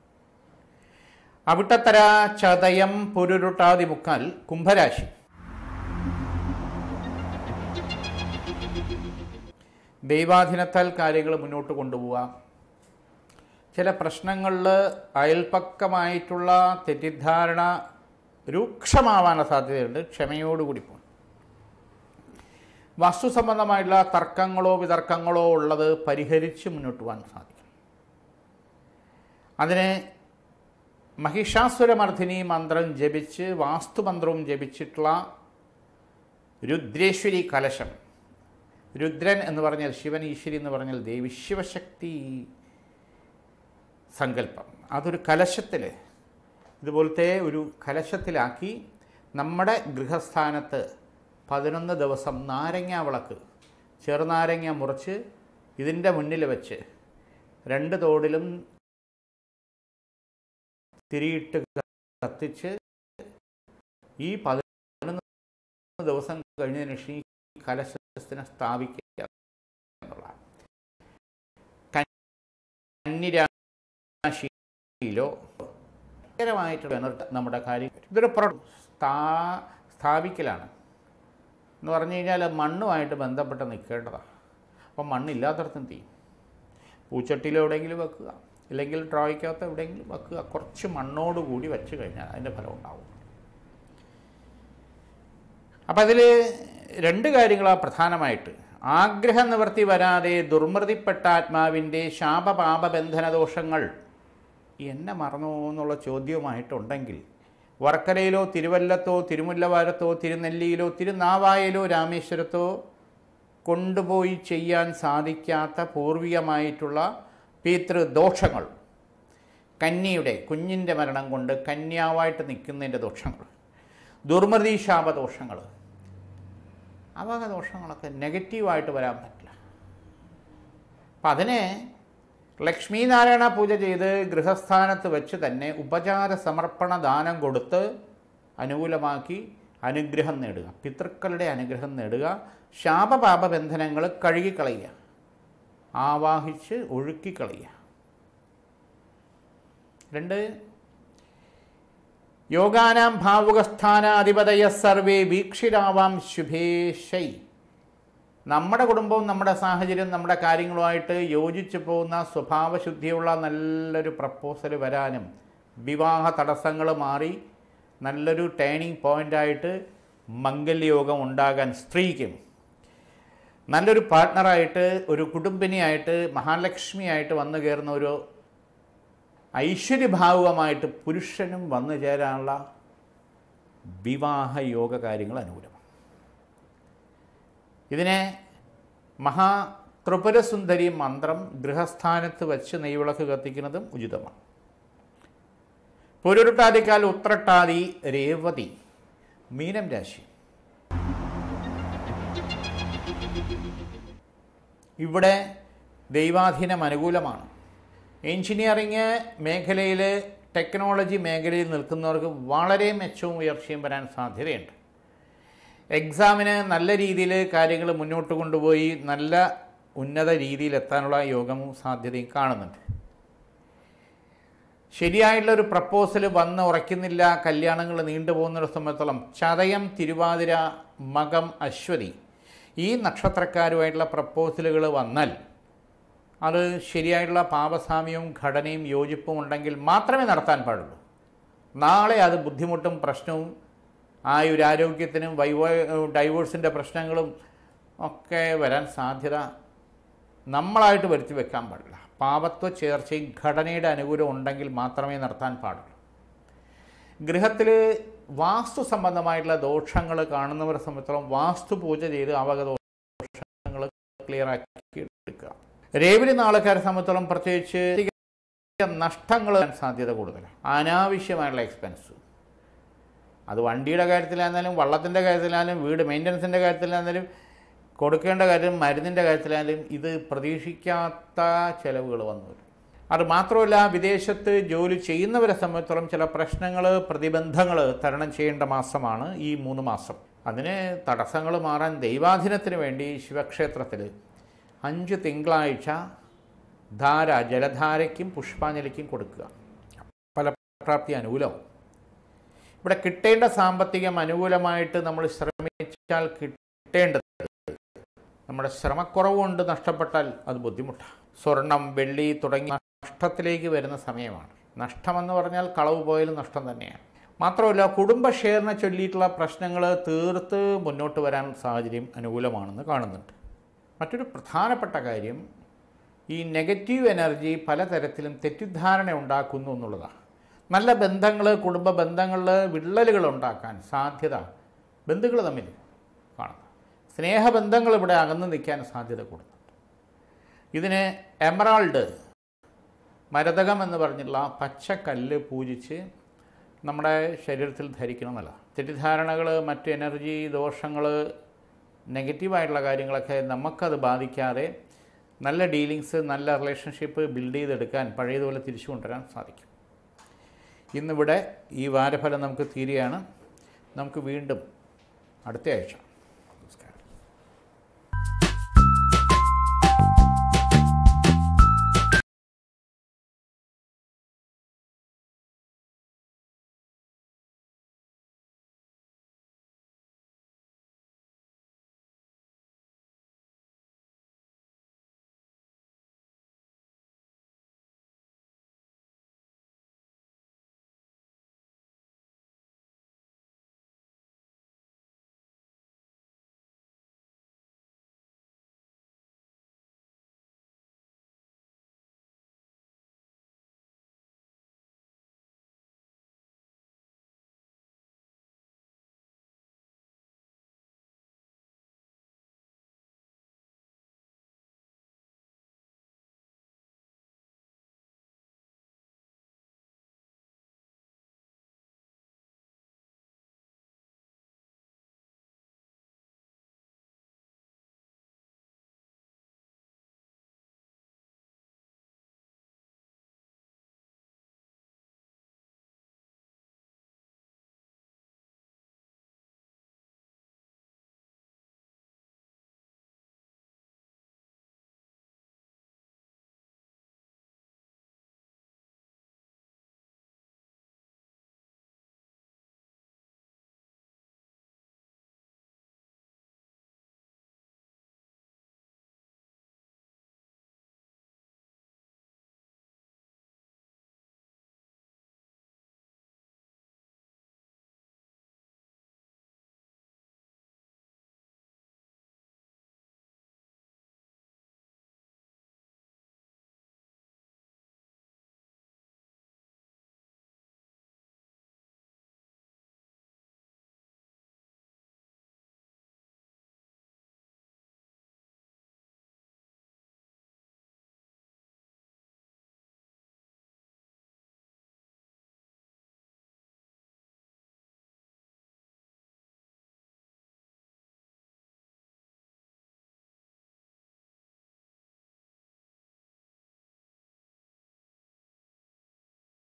അവിട്ടത്തര ചതയം പുരുരുട്ടാതി മുക്കാൽ കുംഭരാശി ദൈവാധീനത്താൽ കാര്യങ്ങൾ മുന്നോട്ട് കൊണ്ടുപോവുക ചില പ്രശ്നങ്ങളിൽ അയൽപ്പക്കമായിട്ടുള്ള തെറ്റിദ്ധാരണ രൂക്ഷമാവാനുള്ള സാധ്യതയുണ്ട് ക്ഷമയോടുകൂടി പോകും വസ്തു സംബന്ധമായിട്ടുള്ള തർക്കങ്ങളോ വിതർക്കങ്ങളോ ഉള്ളത് പരിഹരിച്ച് മുന്നോട്ട് പോകാൻ സാധിക്കും അതിന് മഹിഷാസുരമർദ്ദിനി മന്ത്രം ജപിച്ച് വാസ്തുമന്ത്രവും ജപിച്ചിട്ടുള്ള രുദ്രേശ്വരി കലശം രുദ്രൻ എന്ന് പറഞ്ഞാൽ ശിവൻ ഈശ്വരി എന്ന് പറഞ്ഞാൽ ദേവി ശിവശക്തി സങ്കല്പം അതൊരു കലശത്തിൽ ഇതുപോലത്തെ ഒരു കലശത്തിലാക്കി നമ്മുടെ ഗൃഹസ്ഥാനത്ത് പതിനൊന്ന് ദിവസം നാരങ്ങ വിളക്ക് ചെറുനാരങ്ങ മുറിച്ച് ഇതിൻ്റെ മുന്നിൽ വെച്ച് രണ്ട് തോടിലും തിരിയിട്ട് കത്തിച്ച് ഈ പതിനൊന്ന് ദിവസം കഴിഞ്ഞതിന് ശേഷം ഈ കലശത്തിനെ സ്ഥാപിക്കുക എന്നുള്ളതാണ് കന്നിരാശിയിലോ ഭയങ്കരമായിട്ടുള്ള എനർജി നമ്മുടെ കാര്യം ഇതൊരു സ്ഥാ സ്ഥാപിക്കലാണ് എന്ന് പറഞ്ഞു കഴിഞ്ഞാൽ മണ്ണുമായിട്ട് ബന്ധപ്പെട്ട് നിൽക്കേണ്ടതാണ് അപ്പം മണ്ണില്ലാത്തടത്തും തീ പൂച്ചട്ടിയിൽ എവിടെയെങ്കിലും വെക്കുക ഇല്ലെങ്കിൽ ട്രോയ്ക്കകത്ത് എവിടെയെങ്കിലും വെക്കുക കുറച്ച് മണ്ണോട് കൂടി വെച്ച് കഴിഞ്ഞാൽ അതിൻ്റെ ഫലം ഉണ്ടാവും അപ്പം അതിൽ രണ്ട് കാര്യങ്ങളാണ് പ്രധാനമായിട്ട് ആഗ്രഹ നിവൃത്തി വരാതെ ദുർമൃതിപ്പെട്ട ആത്മാവിൻ്റെ ശാപപാപബന്ധന ദോഷങ്ങൾ എന്നെ മറന്നു എന്നുള്ള ചോദ്യവുമായിട്ടുണ്ടെങ്കിൽ വർക്കലയിലോ തിരുവല്ലത്തോ തിരുമുല്ലവാരത്തോ തിരുനെല്ലിയിലോ തിരുനാവായയിലോ രാമേശ്വരത്തോ കൊണ്ടുപോയി ചെയ്യാൻ സാധിക്കാത്ത പൂർവികമായിട്ടുള്ള പിതൃദോഷങ്ങൾ കന്യയുടെ കുഞ്ഞിൻ്റെ മരണം കൊണ്ട് കന്യാവായിട്ട് നിൽക്കുന്നതിൻ്റെ ദോഷങ്ങൾ ദുർമതി ശാപദോഷങ്ങൾ അവക ദോഷങ്ങളൊക്കെ നെഗറ്റീവായിട്ട് വരാൻ പറ്റില്ല അപ്പം അതിനെ ലക്ഷ്മീനാരായണ പൂജ ചെയ്ത് ഗൃഹസ്ഥാനത്ത് വെച്ച് തന്നെ ഉപചാര സമർപ്പണ ദാനം കൊടുത്ത് അനുകൂലമാക്കി അനുഗ്രഹം നേടുക പിതൃക്കളുടെ അനുഗ്രഹം നേടുക ശാപപാപ ബന്ധനങ്ങൾ കഴുകിക്കളയുക ആവാഹിച്ച് ഒഴുക്കിക്കളയുക രണ്ട് യോഗാനാം ഭാവുകസ്ഥാനാധിപതയ സർവേ വീക്ഷിരാവാം ശുഭേശൈ നമ്മുടെ കുടുംബവും നമ്മുടെ സാഹചര്യം നമ്മുടെ കാര്യങ്ങളുമായിട്ട് യോജിച്ച് പോകുന്ന സ്വഭാവശുദ്ധിയുള്ള നല്ലൊരു പ്രപ്പോസൽ വരാനും വിവാഹ തടസ്സങ്ങൾ മാറി നല്ലൊരു ടേണിംഗ് പോയിൻ്റായിട്ട് മംഗല്യയോഗം ഉണ്ടാകാൻ സ്ത്രീക്കും നല്ലൊരു പാർട്ട്ണറായിട്ട് ഒരു കുടുംബിനിയായിട്ട് മഹാലക്ഷ്മിയായിട്ട് വന്നു കയറുന്ന ഒരു ഐശ്വര്യഭാവുകമായിട്ട് പുരുഷനും വന്നു ചേരാനുള്ള വിവാഹ യോഗ കാര്യങ്ങൾ അനുകൂലം ഇതിനെ മഹാ ത്രിപുരസുന്ദരി മന്ത്രം ഗൃഹസ്ഥാനത്ത് വച്ച് നെയ്വിളക്ക് കത്തിക്കുന്നതും ഉചിതമാണ് പൊരുട്ടാതിക്കാൽ ഉത്രട്ടാതി രേവതി മീനം രാശി ഇവിടെ ദൈവാധീനം അനുകൂലമാണ് എഞ്ചിനീയറിങ് മേഖലയിൽ ടെക്നോളജി മേഖലയിൽ നിൽക്കുന്നവർക്ക് വളരെ മെച്ചവും ഉയർച്ചയും വരാൻ സാധ്യതയുണ്ട് എക്സാമിന് നല്ല രീതിയിൽ കാര്യങ്ങൾ മുന്നോട്ട് കൊണ്ടുപോയി നല്ല ഉന്നത രീതിയിൽ എത്താനുള്ള യോഗവും സാധ്യതയും കാണുന്നുണ്ട് ശരിയായിട്ടുള്ളൊരു ഒരു പ്രപ്പോസൽ വന്ന് ഉറയ്ക്കുന്നില്ല കല്യാണങ്ങൾ നീണ്ടുപോകുന്നൊരു സംബന്ധിച്ചോളം ചതയം തിരുവാതിര മകം അശ്വതി ഈ നക്ഷത്രക്കാരുമായിട്ടുള്ള പ്രപ്പോസലുകൾ വന്നാൽ അത് ശരിയായിട്ടുള്ള പാപസാമ്യവും ഘടനയും യോജിപ്പും ഉണ്ടെങ്കിൽ മാത്രമേ നടത്താൻ പാടുള്ളൂ നാളെ അത് ബുദ്ധിമുട്ടും പ്രശ്നവും ആരോഗ്യത്തിനും വൈവോ ഡൈവോഴ്സിൻ്റെ പ്രശ്നങ്ങളും ഒക്കെ വരാൻ സാധ്യത നമ്മളായിട്ട് വരുത്തി വെക്കാൻ പാടില്ല പാപത്വ ചേർച്ചയും ഘടനയുടെ അനുകൂലം ഉണ്ടെങ്കിൽ മാത്രമേ നടത്താൻ പാടുള്ളൂ ഗൃഹത്തിൽ വാസ്തു സംബന്ധമായിട്ടുള്ള ദോഷങ്ങൾ കാണുന്നവരെ സംബന്ധിച്ചോളം വാസ്തു പൂജ ചെയ്ത് അവക ദോഷങ്ങൾ ക്ലിയർ ആക്കി എടുക്കുക രേവിലി നാളുകാരെ സംബന്ധിച്ചോളം പ്രത്യേകിച്ച് നഷ്ടങ്ങൾ സാധ്യത കൂടുതലാണ് അനാവശ്യമായിട്ടുള്ള എക്സ്പെൻസ് അത് വണ്ടിയുടെ കാര്യത്തിലായിരുന്നാലും വള്ളത്തിൻ്റെ കാര്യത്തിലാണെങ്കിലും വീട് മെയിൻ്റനൻസിൻ്റെ കാര്യത്തിലാണെങ്കിലും കൊടുക്കേണ്ട കാര്യം മരുന്നിൻ്റെ കാര്യത്തിലാണെങ്കിലും ഇത് പ്രതീക്ഷിക്കാത്ത ചിലവുകൾ വന്നു അത് മാത്രമല്ല വിദേശത്ത് ജോലി ചെയ്യുന്നവരെ സംബന്ധിച്ചോളം ചില പ്രശ്നങ്ങൾ പ്രതിബന്ധങ്ങൾ തരണം ചെയ്യേണ്ട മാസമാണ് ഈ മൂന്ന് മാസം അതിന് തടസ്സങ്ങൾ മാറാൻ ദൈവാധീനത്തിന് വേണ്ടി ശിവക്ഷേത്രത്തിൽ അഞ്ച് തിങ്കളാഴ്ച ധാര ജലധാരയ്ക്കും പുഷ്പാഞ്ജലിക്കും കൊടുക്കുക ഫലപ്രാപ്തി അനുകൂലവും ഇവിടെ കിട്ടേണ്ട സാമ്പത്തികം അനുകൂലമായിട്ട് നമ്മൾ ശ്രമിച്ചാൽ കിട്ടേണ്ടത് നമ്മുടെ ശ്രമക്കുറവ് കൊണ്ട് നഷ്ടപ്പെട്ടാൽ അത് ബുദ്ധിമുട്ടാണ് സ്വർണം വെള്ളി തുടങ്ങി നഷ്ടത്തിലേക്ക് വരുന്ന സമയമാണ് നഷ്ടമെന്ന് പറഞ്ഞാൽ കളവ് പോയാലും നഷ്ടം തന്നെയാണ് മാത്രമല്ല കുടുംബ ഷെയറിനെ ചൊല്ലിയിട്ടുള്ള പ്രശ്നങ്ങൾ തീർത്ത് മുന്നോട്ട് വരാൻ സാഹചര്യം അനുകൂലമാണെന്ന് കാണുന്നുണ്ട് മറ്റൊരു പ്രധാനപ്പെട്ട കാര്യം ഈ നെഗറ്റീവ് എനർജി പലതരത്തിലും തെറ്റിദ്ധാരണ ഉണ്ടാക്കുന്നു എന്നുള്ളതാണ് നല്ല ബന്ധങ്ങൾ കുടുംബ ബന്ധങ്ങൾ വിള്ളലുകൾ ഉണ്ടാക്കാൻ സാധ്യത ബന്ധുക്കൾ തമ്മിൽ കാണുന്നു സ്നേഹബന്ധങ്ങൾ ഇവിടെ അകന്നു നിൽക്കാൻ സാധ്യത കൂടുന്നുണ്ട് ഇതിന് എമറാൾഡ് മരതകം എന്ന് പറഞ്ഞുള്ള പച്ചക്കല്ല് പൂജിച്ച് നമ്മുടെ ശരീരത്തിൽ ധരിക്കണമെന്നല്ല തെറ്റിദ്ധാരണകൾ മറ്റ് എനർജി ദോഷങ്ങൾ നെഗറ്റീവായിട്ടുള്ള കാര്യങ്ങളൊക്കെ നമുക്കത് ബാധിക്കാതെ നല്ല ഡീലിങ്സ് നല്ല റിലേഷൻഷിപ്പ് ബിൽഡ് ചെയ്തെടുക്കാൻ പഴയതുപോലെ തിരിച്ചു കൊണ്ടുവരാൻ സാധിക്കും ഇന്നിവിടെ ഈ വാരഫലം നമുക്ക് തീരുകയാണ് നമുക്ക് വീണ്ടും അടുത്ത ആഴ്ച